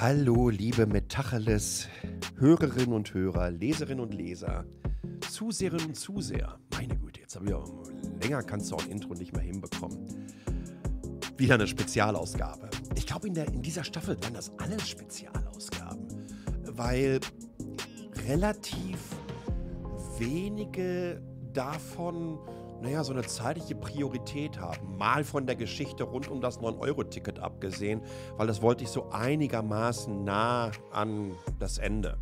Hallo, liebe Metacheles, Hörerinnen und Hörer, Leserinnen und Leser, Zuseherinnen und Zuseher. Meine Güte, jetzt habe ich auch länger kannst du auch ein Intro nicht mehr hinbekommen. Wieder eine Spezialausgabe. Ich glaube, in, in dieser Staffel werden das alles Spezialausgaben, weil relativ wenige davon naja, so eine zeitliche Priorität haben. Mal von der Geschichte rund um das 9-Euro-Ticket abgesehen, weil das wollte ich so einigermaßen nah an das Ende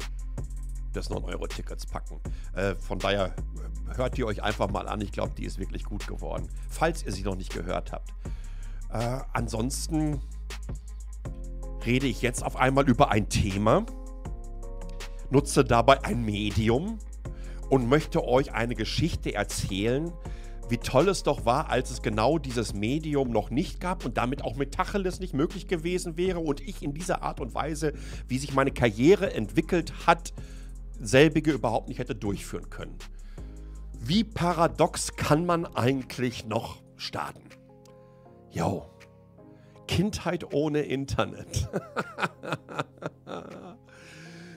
des 9-Euro-Tickets packen. Äh, von daher äh, hört ihr euch einfach mal an. Ich glaube, die ist wirklich gut geworden, falls ihr sie noch nicht gehört habt. Äh, ansonsten rede ich jetzt auf einmal über ein Thema, nutze dabei ein Medium und möchte euch eine Geschichte erzählen, wie toll es doch war, als es genau dieses Medium noch nicht gab und damit auch mit Tacheles nicht möglich gewesen wäre und ich in dieser Art und Weise, wie sich meine Karriere entwickelt hat, selbige überhaupt nicht hätte durchführen können. Wie paradox kann man eigentlich noch starten? Jo, Kindheit ohne Internet.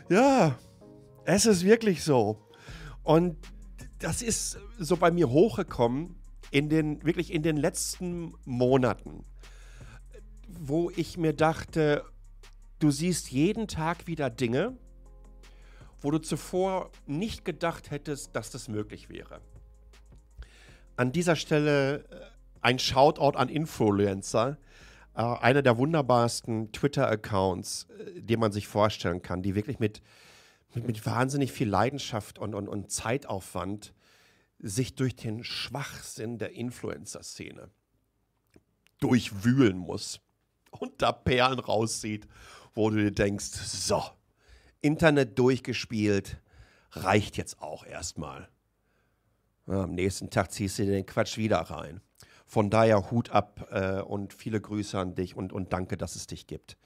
ja, es ist wirklich so. Und das ist so bei mir hochgekommen in den, wirklich in den letzten Monaten, wo ich mir dachte, du siehst jeden Tag wieder Dinge, wo du zuvor nicht gedacht hättest, dass das möglich wäre. An dieser Stelle äh, ein Shoutout an Influencer, äh, einer der wunderbarsten Twitter-Accounts, äh, den man sich vorstellen kann, die wirklich mit mit, mit wahnsinnig viel Leidenschaft und, und, und Zeitaufwand sich durch den Schwachsinn der Influencer-Szene durchwühlen muss und da Perlen rauszieht, wo du dir denkst, so, Internet durchgespielt, reicht jetzt auch erstmal. Ja, am nächsten Tag ziehst du dir den Quatsch wieder rein. Von daher Hut ab äh, und viele Grüße an dich und, und danke, dass es dich gibt.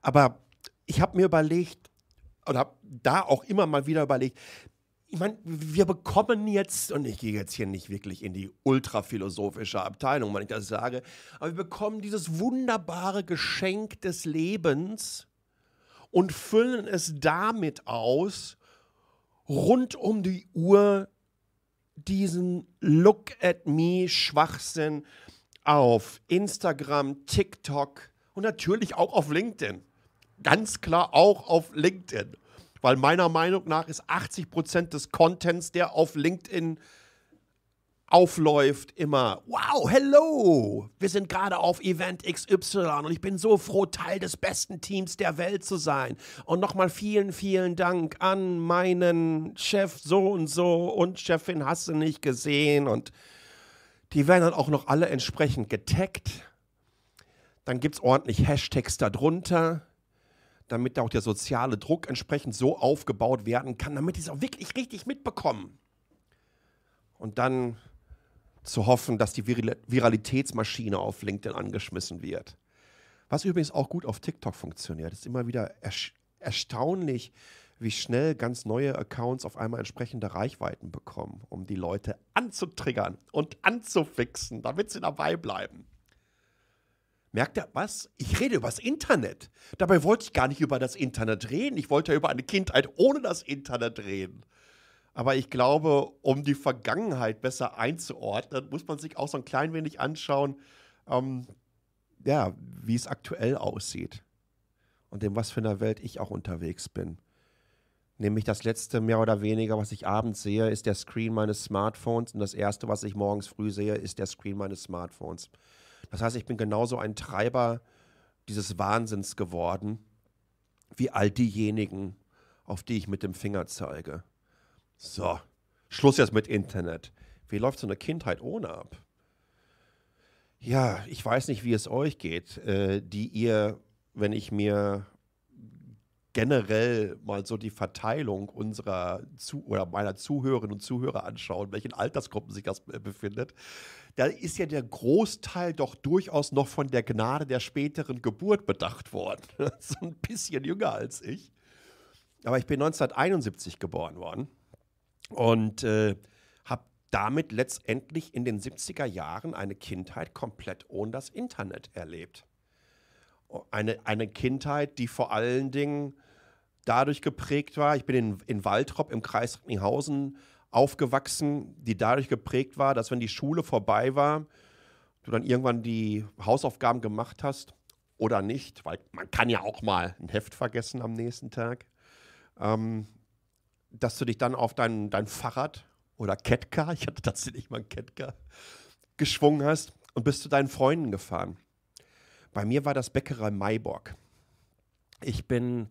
Aber ich habe mir überlegt, oder habe da auch immer mal wieder überlegt, ich meine, wir bekommen jetzt, und ich gehe jetzt hier nicht wirklich in die ultraphilosophische Abteilung, wenn ich das sage, aber wir bekommen dieses wunderbare Geschenk des Lebens und füllen es damit aus, rund um die Uhr diesen Look at Me Schwachsinn auf Instagram, TikTok und natürlich auch auf LinkedIn ganz klar auch auf LinkedIn. Weil meiner Meinung nach ist 80 Prozent des Contents, der auf LinkedIn aufläuft, immer, wow, hello, wir sind gerade auf Event XY und ich bin so froh, Teil des besten Teams der Welt zu sein. Und nochmal vielen, vielen Dank an meinen Chef so und so und Chefin hast du nicht gesehen. Und die werden dann auch noch alle entsprechend getaggt. Dann gibt es ordentlich Hashtags darunter damit auch der soziale Druck entsprechend so aufgebaut werden kann, damit die es auch wirklich richtig mitbekommen. Und dann zu hoffen, dass die Vir Viralitätsmaschine auf LinkedIn angeschmissen wird. Was übrigens auch gut auf TikTok funktioniert. Es ist immer wieder er erstaunlich, wie schnell ganz neue Accounts auf einmal entsprechende Reichweiten bekommen, um die Leute anzutriggern und anzufixen, damit sie dabei bleiben merkt er, was? Ich rede über das Internet. Dabei wollte ich gar nicht über das Internet reden. Ich wollte ja über eine Kindheit ohne das Internet reden. Aber ich glaube, um die Vergangenheit besser einzuordnen, muss man sich auch so ein klein wenig anschauen, ähm, ja, wie es aktuell aussieht und in was für einer Welt ich auch unterwegs bin. Nämlich das letzte mehr oder weniger, was ich abends sehe, ist der Screen meines Smartphones und das erste, was ich morgens früh sehe, ist der Screen meines Smartphones. Das heißt, ich bin genauso ein Treiber dieses Wahnsinns geworden wie all diejenigen, auf die ich mit dem Finger zeige. So, Schluss jetzt mit Internet. Wie läuft so eine Kindheit ohne ab? Ja, ich weiß nicht, wie es euch geht, äh, die ihr, wenn ich mir generell mal so die Verteilung unserer Zu oder meiner Zuhörerinnen und Zuhörer anschaue, in welchen Altersgruppen sich das äh, befindet, da ist ja der Großteil doch durchaus noch von der Gnade der späteren Geburt bedacht worden. so ein bisschen jünger als ich. Aber ich bin 1971 geboren worden und äh, habe damit letztendlich in den 70er Jahren eine Kindheit komplett ohne das Internet erlebt. Oh, eine, eine Kindheit, die vor allen Dingen dadurch geprägt war, ich bin in, in Waltrop im Kreis Recklinghausen aufgewachsen, die dadurch geprägt war, dass wenn die Schule vorbei war, du dann irgendwann die Hausaufgaben gemacht hast oder nicht, weil man kann ja auch mal ein Heft vergessen am nächsten Tag, ähm, dass du dich dann auf dein, dein Fahrrad oder Ketka, ich hatte tatsächlich mal ein Ketka, geschwungen hast und bist zu deinen Freunden gefahren. Bei mir war das Bäckerei Maiborg. Ich bin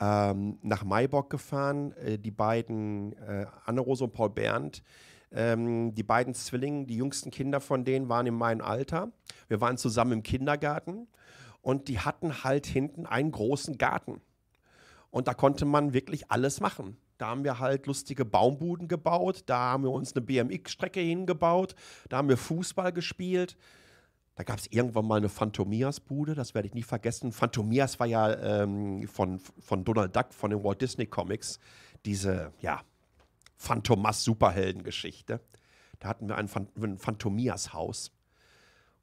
ähm, nach Maibock gefahren. Äh, die beiden, äh, Anne-Rose und Paul Bernd, ähm, die beiden Zwillinge, die jüngsten Kinder von denen waren in meinem Alter. Wir waren zusammen im Kindergarten und die hatten halt hinten einen großen Garten. Und da konnte man wirklich alles machen. Da haben wir halt lustige Baumbuden gebaut, da haben wir uns eine BMX-Strecke hingebaut, da haben wir Fußball gespielt. Da gab es irgendwann mal eine Phantomias-Bude, das werde ich nie vergessen. Phantomias war ja ähm, von, von Donald Duck, von den Walt Disney Comics, diese, ja, phantomas geschichte Da hatten wir ein Phantomias-Haus.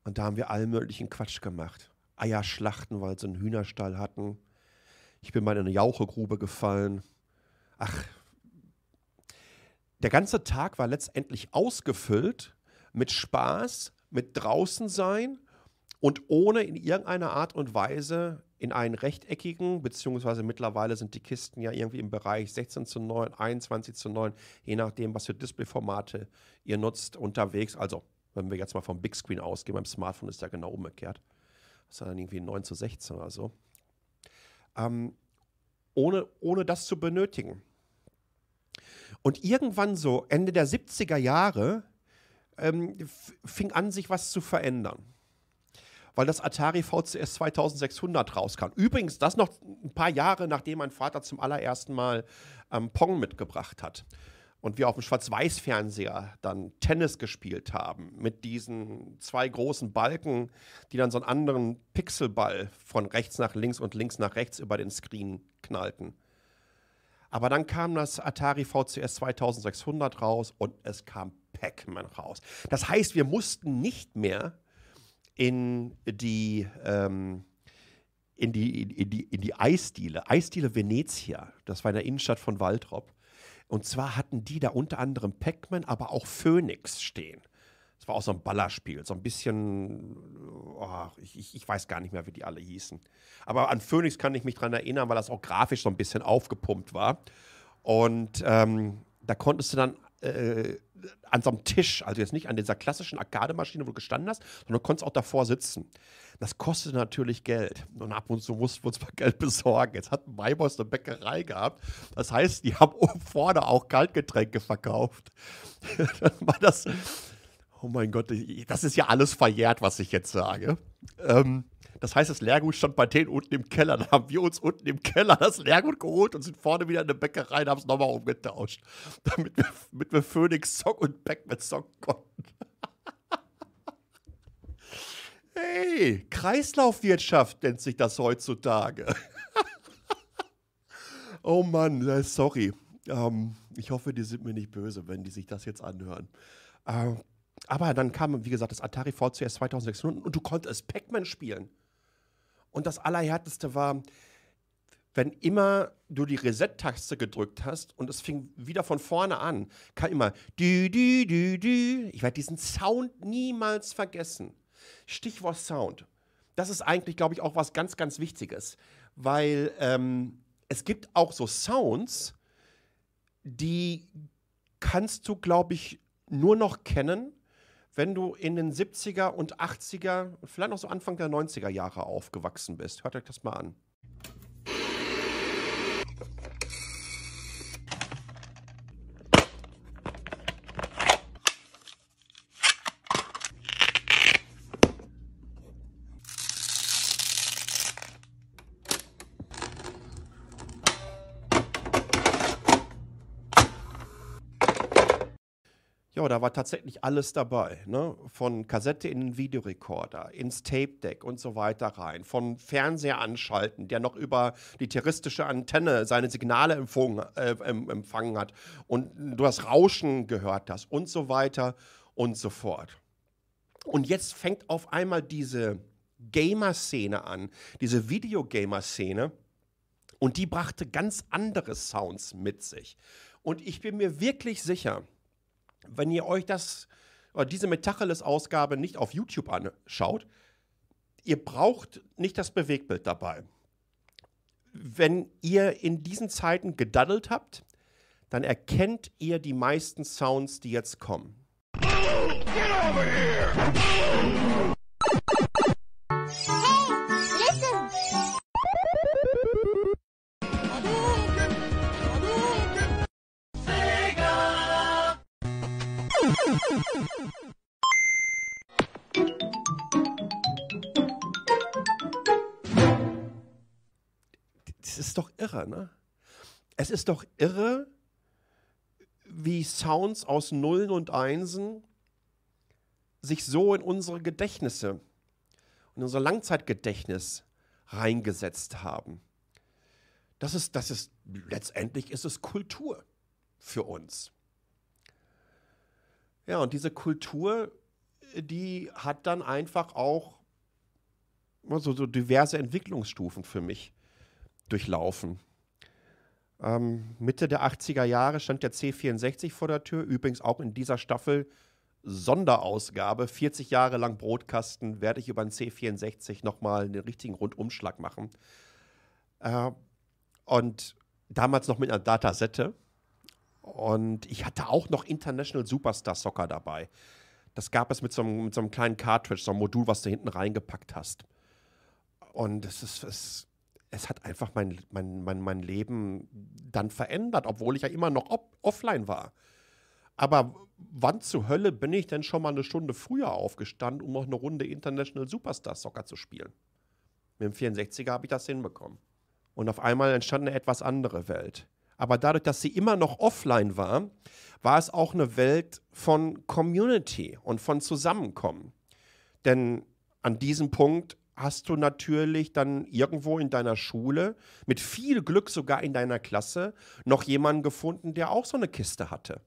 Und da haben wir allen möglichen Quatsch gemacht. Eierschlachten, weil sie einen Hühnerstall hatten. Ich bin mal in eine Jauchegrube gefallen. Ach, der ganze Tag war letztendlich ausgefüllt mit Spaß, mit draußen sein und ohne in irgendeiner Art und Weise in einen rechteckigen, beziehungsweise mittlerweile sind die Kisten ja irgendwie im Bereich 16 zu 9, 21 zu 9, je nachdem, was für Displayformate ihr nutzt, unterwegs. Also, wenn wir jetzt mal vom Big Screen ausgehen, beim Smartphone ist ja genau umgekehrt. Das ist dann irgendwie 9 zu 16 oder so. Ähm, ohne, ohne das zu benötigen. Und irgendwann so Ende der 70er Jahre ähm, fing an, sich was zu verändern. Weil das Atari VCS 2600 rauskam. Übrigens, das noch ein paar Jahre, nachdem mein Vater zum allerersten Mal ähm, Pong mitgebracht hat. Und wir auf dem Schwarz-Weiß-Fernseher dann Tennis gespielt haben mit diesen zwei großen Balken, die dann so einen anderen Pixelball von rechts nach links und links nach rechts über den Screen knallten. Aber dann kam das Atari VCS 2600 raus und es kam Pac-Man raus. Das heißt, wir mussten nicht mehr in die, ähm, in die, in die, in die Eisdiele, Eisdiele Venezia, das war in der Innenstadt von Waltrop. Und zwar hatten die da unter anderem Pac-Man, aber auch Phoenix stehen. Das war auch so ein Ballerspiel, so ein bisschen, oh, ich, ich, weiß gar nicht mehr, wie die alle hießen. Aber an Phoenix kann ich mich dran erinnern, weil das auch grafisch so ein bisschen aufgepumpt war. Und ähm, da konntest du dann äh, an so einem Tisch, also jetzt nicht an dieser klassischen Arcade-Maschine, wo du gestanden hast, sondern du konntest auch davor sitzen. Das kostet natürlich Geld. Und ab und zu mussten wir uns mal Geld besorgen. Jetzt hat Maiboss eine Bäckerei gehabt. Das heißt, die haben vorne auch Kaltgetränke verkauft. Dann war das. Oh mein Gott, das ist ja alles verjährt, was ich jetzt sage. Ähm, das heißt, das Lehrgut stand bei denen unten im Keller. Da haben wir uns unten im Keller das Lehrgut geholt und sind vorne wieder in der Bäckerei und haben es nochmal umgetauscht. Damit wir, damit wir Phoenix Song und Pac-Man Song konnten. hey, Kreislaufwirtschaft nennt sich das heutzutage. oh Mann, äh, sorry. Ähm, ich hoffe, die sind mir nicht böse, wenn die sich das jetzt anhören. Ähm, aber dann kam, wie gesagt, das Atari VCS 2600 und du konntest Pac-Man spielen. Und das Allerhärteste war, wenn immer du die Reset-Taste gedrückt hast und es fing wieder von vorne an, kam immer dü, dü, dü, dü. Ich werde diesen Sound niemals vergessen. Stichwort Sound. Das ist eigentlich, glaube ich, auch was ganz, ganz Wichtiges, weil ähm, es gibt auch so Sounds, die kannst du, glaube ich, nur noch kennen, wenn du in den 70er und 80er, vielleicht noch so Anfang der 90er Jahre aufgewachsen bist. Hört euch das mal an. Ja, da war tatsächlich alles dabei. Ne? Von Kassette in den Videorekorder, ins Tape-Deck und so weiter rein. Von Fernseher anschalten, der noch über die terroristische Antenne seine Signale empfangen, äh, empfangen hat. Und du das Rauschen gehört hast und so weiter und so fort. Und jetzt fängt auf einmal diese Gamer-Szene an, diese Videogamer-Szene. Und die brachte ganz andere Sounds mit sich. Und ich bin mir wirklich sicher, wenn ihr euch das oder diese Metacheles-Ausgabe nicht auf YouTube anschaut, ihr braucht nicht das Bewegtbild dabei. Wenn ihr in diesen Zeiten gedaddelt habt, dann erkennt ihr die meisten Sounds, die jetzt kommen. Get over here! irre, ne? Es ist doch irre, wie Sounds aus Nullen und Einsen sich so in unsere Gedächtnisse, in unser Langzeitgedächtnis reingesetzt haben. Das ist, das ist, letztendlich ist es Kultur für uns. Ja, und diese Kultur, die hat dann einfach auch so, so diverse Entwicklungsstufen für mich durchlaufen. Ähm, Mitte der 80er Jahre stand der C64 vor der Tür, übrigens auch in dieser Staffel Sonderausgabe. 40 Jahre lang Brotkasten werde ich über den C64 nochmal einen richtigen Rundumschlag machen. Äh, und damals noch mit einer Datasette. Und ich hatte auch noch International Superstar Soccer dabei. Das gab es mit so, einem, mit so einem kleinen Cartridge, so einem Modul, was du hinten reingepackt hast. Und es ist, es es hat einfach mein, mein, mein, mein Leben dann verändert, obwohl ich ja immer noch offline war. Aber wann zur Hölle bin ich denn schon mal eine Stunde früher aufgestanden, um noch eine Runde International Superstar Soccer zu spielen? Mit dem 64er habe ich das hinbekommen. Und auf einmal entstand eine etwas andere Welt. Aber dadurch, dass sie immer noch offline war, war es auch eine Welt von Community und von Zusammenkommen. Denn an diesem Punkt hast du natürlich dann irgendwo in deiner Schule, mit viel Glück sogar in deiner Klasse, noch jemanden gefunden, der auch so eine Kiste hatte.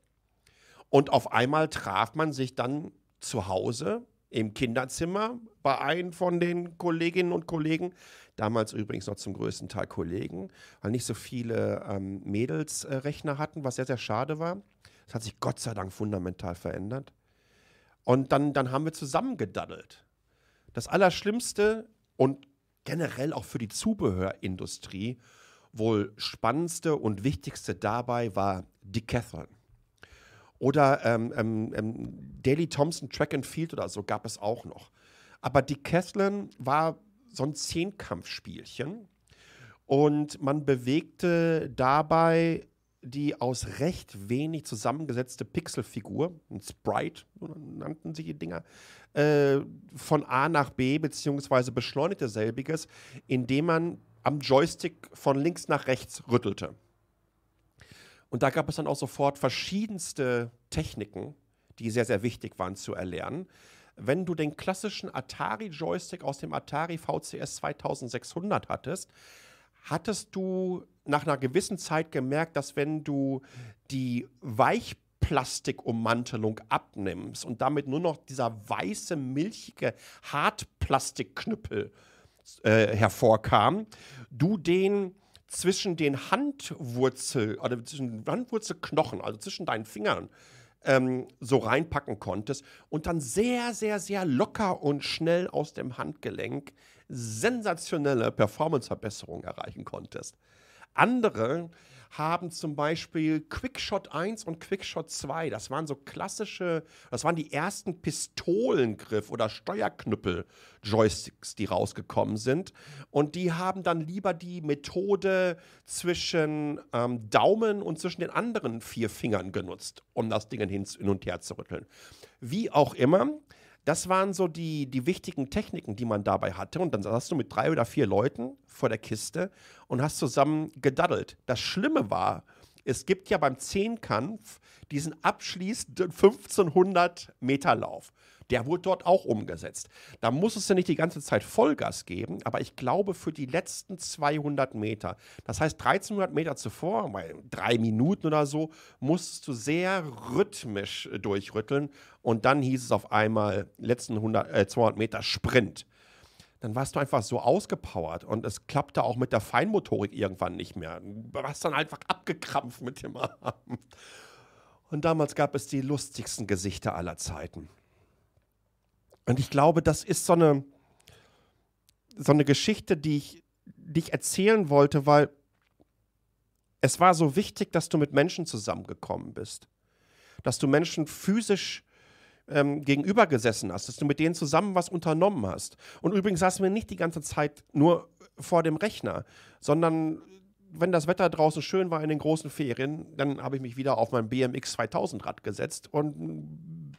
Und auf einmal traf man sich dann zu Hause im Kinderzimmer bei einem von den Kolleginnen und Kollegen, damals übrigens noch zum größten Teil Kollegen, weil nicht so viele ähm, Mädelsrechner äh, hatten, was sehr, sehr schade war. Das hat sich Gott sei Dank fundamental verändert. Und dann, dann haben wir zusammengedaddelt das Allerschlimmste und generell auch für die Zubehörindustrie wohl spannendste und wichtigste dabei war Decathlon. Oder ähm, ähm, ähm, Daley Thompson Track and Field oder so gab es auch noch. Aber Decathlon war so ein Zehnkampfspielchen und man bewegte dabei die aus recht wenig zusammengesetzte Pixelfigur, ein Sprite so nannten sie die Dinger, äh, von A nach B beziehungsweise beschleunigte selbiges, indem man am Joystick von links nach rechts rüttelte. Und da gab es dann auch sofort verschiedenste Techniken, die sehr, sehr wichtig waren zu erlernen. Wenn du den klassischen Atari-Joystick aus dem Atari VCS 2600 hattest, hattest du nach einer gewissen Zeit gemerkt, dass wenn du die Weichplastikummantelung abnimmst und damit nur noch dieser weiße, milchige Hartplastikknüppel äh, hervorkam, du den zwischen den Handwurzel oder also zwischen Handwurzelknochen, also zwischen deinen Fingern, ähm, so reinpacken konntest und dann sehr, sehr, sehr locker und schnell aus dem Handgelenk sensationelle Performanceverbesserungen erreichen konntest. Andere haben zum Beispiel Quickshot 1 und Quickshot 2. Das waren so klassische, das waren die ersten Pistolengriff- oder Steuerknüppel-Joysticks, die rausgekommen sind. Und die haben dann lieber die Methode zwischen ähm, Daumen und zwischen den anderen vier Fingern genutzt, um das Ding hin, hin und her zu rütteln. Wie auch immer, das waren so die, die wichtigen Techniken, die man dabei hatte. Und dann saß du mit drei oder vier Leuten vor der Kiste und hast zusammen gedaddelt. Das Schlimme war, es gibt ja beim Zehnkampf diesen abschließenden 1500 Meter Lauf der wurde dort auch umgesetzt. Da muss es ja nicht die ganze Zeit Vollgas geben, aber ich glaube für die letzten 200 Meter, das heißt 1300 Meter zuvor, bei drei Minuten oder so, musstest du sehr rhythmisch äh, durchrütteln und dann hieß es auf einmal letzten 100, äh, 200 Meter Sprint dann warst du einfach so ausgepowert und es klappte auch mit der Feinmotorik irgendwann nicht mehr. Du warst dann einfach abgekrampft mit dem Arm. Und damals gab es die lustigsten Gesichter aller Zeiten. Und ich glaube, das ist so eine, so eine Geschichte, die ich, die ich erzählen wollte, weil es war so wichtig, dass du mit Menschen zusammengekommen bist. Dass du Menschen physisch ähm, gegenüber hast, dass du mit denen zusammen was unternommen hast. Und übrigens saßen wir nicht die ganze Zeit nur vor dem Rechner, sondern wenn das Wetter draußen schön war in den großen Ferien, dann habe ich mich wieder auf mein BMX 2000 Rad gesetzt und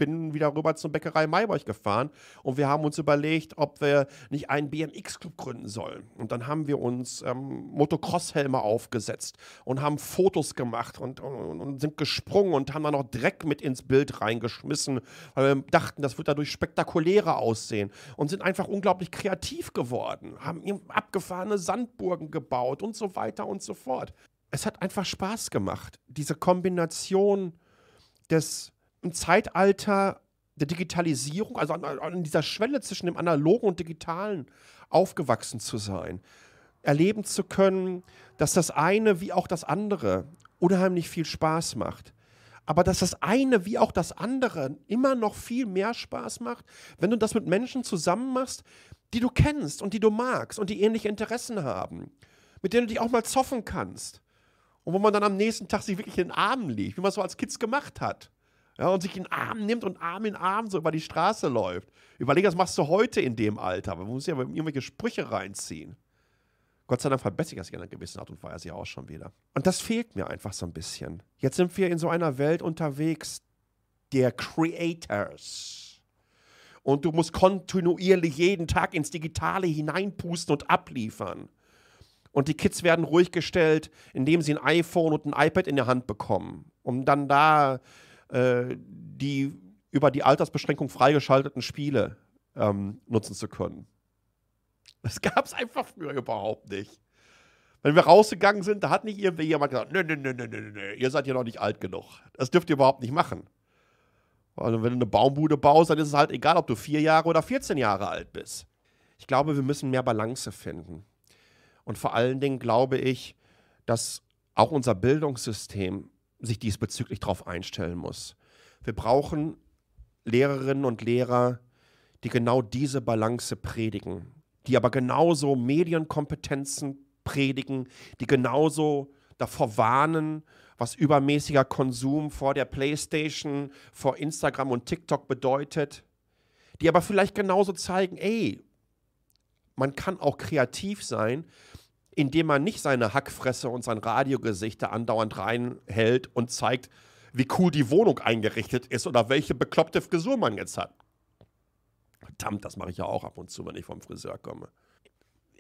bin wieder rüber zur Bäckerei Maybach gefahren und wir haben uns überlegt, ob wir nicht einen BMX-Club gründen sollen. Und dann haben wir uns ähm, Motocross-Helme aufgesetzt und haben Fotos gemacht und, und, und, sind gesprungen und haben dann noch Dreck mit ins Bild reingeschmissen, weil wir dachten, das wird dadurch spektakulärer aussehen und sind einfach unglaublich kreativ geworden, haben abgefahrene Sandburgen gebaut und so weiter und so fort. Es hat einfach Spaß gemacht, diese Kombination des im Zeitalter der Digitalisierung, also an, an dieser Schwelle zwischen dem Analogen und Digitalen aufgewachsen zu sein, erleben zu können, dass das eine wie auch das andere unheimlich viel Spaß macht aber dass das eine wie auch das andere immer noch viel mehr Spaß macht, wenn du das mit Menschen zusammen machst, die du kennst und die du magst und die ähnliche Interessen haben, mit denen du dich auch mal zoffen kannst und wo man dann am nächsten Tag sich wirklich in den Armen liegt, wie man es so als Kids gemacht hat. Ja, und sich in den Arm nimmt und Arm in Arm so über die Straße läuft. Überleg, was machst du heute in dem Alter? Man muss ja irgendwelche Sprüche reinziehen. Gott sei Dank verbessert das in einer gewissen Art und Weise ja auch schon wieder. Und das fehlt mir einfach so ein bisschen. Jetzt sind wir in so einer Welt unterwegs der Creators. Und du musst kontinuierlich jeden Tag ins Digitale hineinpusten und abliefern. Und die Kids werden ruhig gestellt, indem sie ein iPhone und ein iPad in der Hand bekommen, um dann da äh, die über die Altersbeschränkung freigeschalteten Spiele ähm, nutzen zu können. Das gab es einfach früher überhaupt nicht. Wenn wir rausgegangen sind, da hat nicht irgendwie jemand gesagt, nö, nö, nö, nö, nö, nö, ihr seid ja noch nicht alt genug. Das dürft ihr überhaupt nicht machen. Also wenn du eine Baumbude baust, dann ist es halt egal, ob du vier Jahre oder 14 Jahre alt bist. Ich glaube, wir müssen mehr Balance finden. Und vor allen Dingen glaube ich, dass auch unser Bildungssystem sich diesbezüglich darauf einstellen muss. Wir brauchen Lehrerinnen und Lehrer, die genau diese Balance predigen, die aber genauso Medienkompetenzen predigen, die genauso davor warnen, was übermäßiger Konsum vor der Playstation, vor Instagram und TikTok bedeutet, die aber vielleicht genauso zeigen, ey, man kann auch kreativ sein, indem man nicht seine Hackfresse und sein Radiogesicht da andauernd reinhält und zeigt, wie cool die Wohnung eingerichtet ist oder welche bekloppte Frisur man jetzt hat. Verdammt, das mache ich ja auch ab und zu, wenn ich vom Friseur komme.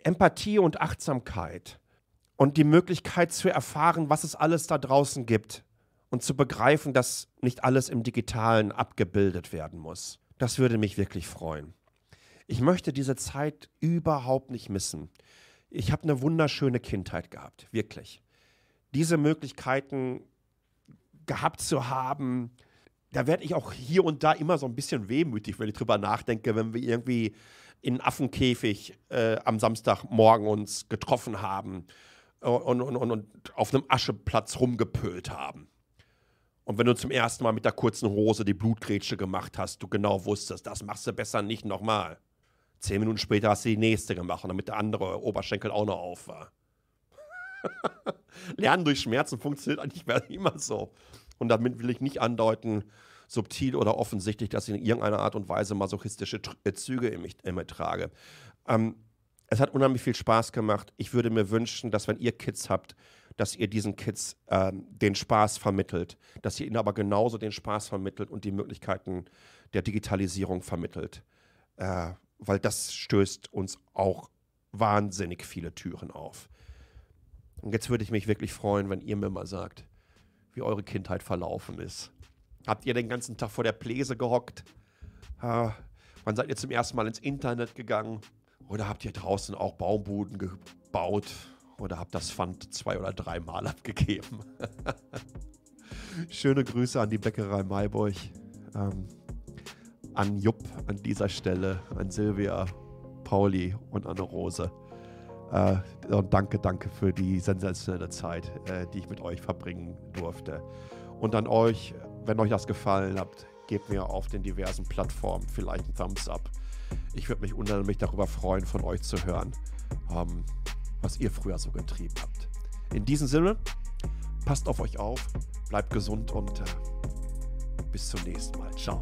Empathie und Achtsamkeit und die Möglichkeit zu erfahren, was es alles da draußen gibt und zu begreifen, dass nicht alles im digitalen abgebildet werden muss. Das würde mich wirklich freuen. Ich möchte diese Zeit überhaupt nicht missen ich habe eine wunderschöne Kindheit gehabt, wirklich. Diese Möglichkeiten gehabt zu haben, da werde ich auch hier und da immer so ein bisschen wehmütig, wenn ich drüber nachdenke, wenn wir irgendwie in Affenkäfig äh, am Samstagmorgen uns getroffen haben und, und, und, und auf einem Ascheplatz rumgepölt haben. Und wenn du zum ersten Mal mit der kurzen Hose die Blutgrätsche gemacht hast, du genau wusstest, das machst du besser nicht nochmal. Zehn Minuten später hast du die nächste gemacht, damit der andere Oberschenkel auch noch auf war. Lernen durch Schmerzen funktioniert eigentlich immer so. Und damit will ich nicht andeuten, subtil oder offensichtlich, dass ich in irgendeiner Art und Weise masochistische äh, Züge in, mich, in mir trage. Ähm, es hat unheimlich viel Spaß gemacht. Ich würde mir wünschen, dass wenn ihr Kids habt, dass ihr diesen Kids ähm, den Spaß vermittelt, dass ihr ihnen aber genauso den Spaß vermittelt und die Möglichkeiten der Digitalisierung vermittelt. Äh, weil das stößt uns auch wahnsinnig viele Türen auf. Und jetzt würde ich mich wirklich freuen, wenn ihr mir mal sagt, wie eure Kindheit verlaufen ist. Habt ihr den ganzen Tag vor der Pläse gehockt? Äh, wann seid ihr zum ersten Mal ins Internet gegangen? Oder habt ihr draußen auch Baumbuden gebaut? Oder habt das Pfand zwei oder dreimal abgegeben? Schöne Grüße an die Bäckerei Maiburg. Ähm, an Jupp an dieser Stelle, an Silvia, Pauli und Anne Rose. Äh, und danke, danke für die sensationelle Zeit, äh, die ich mit euch verbringen durfte. Und an euch, wenn euch das gefallen hat, gebt mir auf den diversen Plattformen vielleicht einen Thumbs up. Ich würde mich unheimlich darüber freuen, von euch zu hören, ähm, was ihr früher so getrieben habt. In diesem Sinne, passt auf euch auf, bleibt gesund und äh, bis zum nächsten Mal. Ciao.